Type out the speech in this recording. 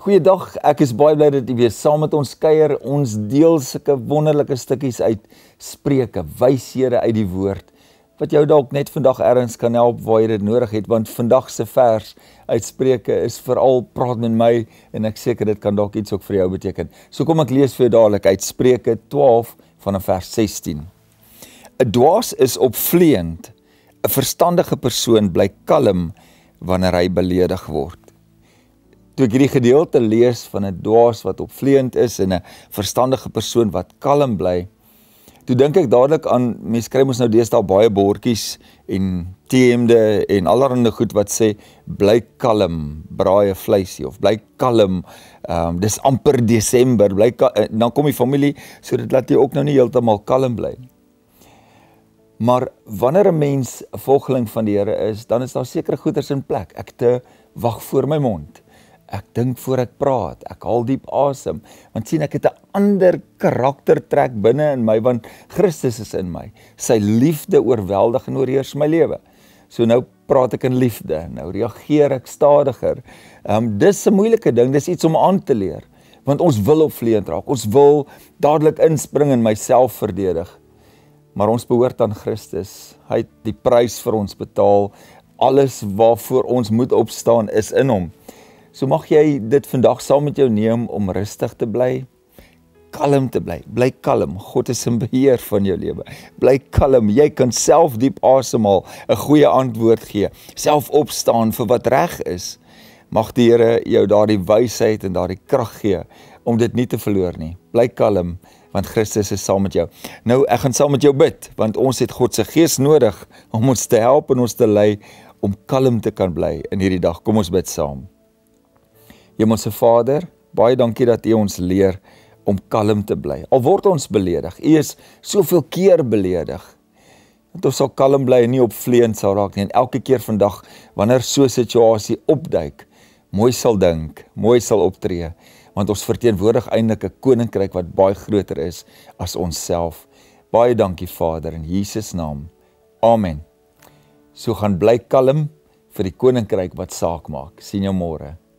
Goeiedag. Ek is baie bly dat jy weer saam met ons kuier. Ons deel sulke wonderlike stukkies uit Spreuke, wyshede uit die woord wat jou dalk net vandag ergens kan help waar jy dit nodig het want vandag se vers uit Spreuke is veral praat met my en ek seker dit kan dalk iets ook vir jou beteken. So kom ek lees vir jou dadelik uit Spreuke 12 vanaf vers 16. 'n Dwaas is opvleend. 'n Verstandige persoon bly kalm wanneer hy beledig word toe ek hierdie gedeelte lees van 'n dwaas wat opvleend is en 'n verstandige persoon wat kalm bly, toe dink ek dadelik aan mense skryf ons nou deesdae baie bordjies en teemde en allerlei goed wat sê bly kalm, braai 'n vleisie of bly kalm. Ehm um, dis amper Desember, bly eh, dan kom die familie sodat laat jy ook nou nie heeltemal kalm bly. Maar wanneer 'n mens 'n volgeling van die Here is, dan is daar sekere goeders in plek. Ek te wag voor my mond. Ek dink voor ek praat. Ek haal diep asem. Want sien ek het 'n ander karaktertrek binne in my want Christus is in my. Sy liefde oorweldig en oorheers my lewe. So nou praat ek in liefde. Nou reageer ek stadiger. Ehm um, dis 'n moeilike ding. Dis iets om aan te leer. Want ons wil opvleend raak. Ons wil dadelik inspring en myself verdedig. Maar ons behoort aan Christus. Hy het die prys vir ons betaal. Alles waarvoor ons moet opstaan is in hom. So mag jy dit vandag saam met jou neem om rustig te bly, kalm te bly. Bly kalm. God is in beheer van jou lewe. Bly kalm. Jy kan self diep asemhaal, 'n goeie antwoord gee, self opstaan vir wat reg is. Mag die Here jou daardie wysheid en daardie krag gee om dit nie te verloor nie. Bly kalm want Christus is saam met jou. Nou ek gaan saam met jou bid want ons het God se gees nodig om ons te help en ons te lei om kalm te kan bly in hierdie dag. Kom ons bid saam. Hemelse Vader, baie dankie dat U ons leer om kalm te bly. Al word ons beledig, U is soveel keer beledig. Dat ons sal kalm bly en nie opvleend sal raak nie en elke keer vandag wanneer so 'n situasie opduik, mooi sal dink, mooi sal optree, want ons verteenwoordig eintlik 'n koninkryk wat baie groter is as onsself. Baie dankie Vader in Jesus naam. Amen. So gaan bly kalm vir die koninkryk wat saak maak. sien jou môre.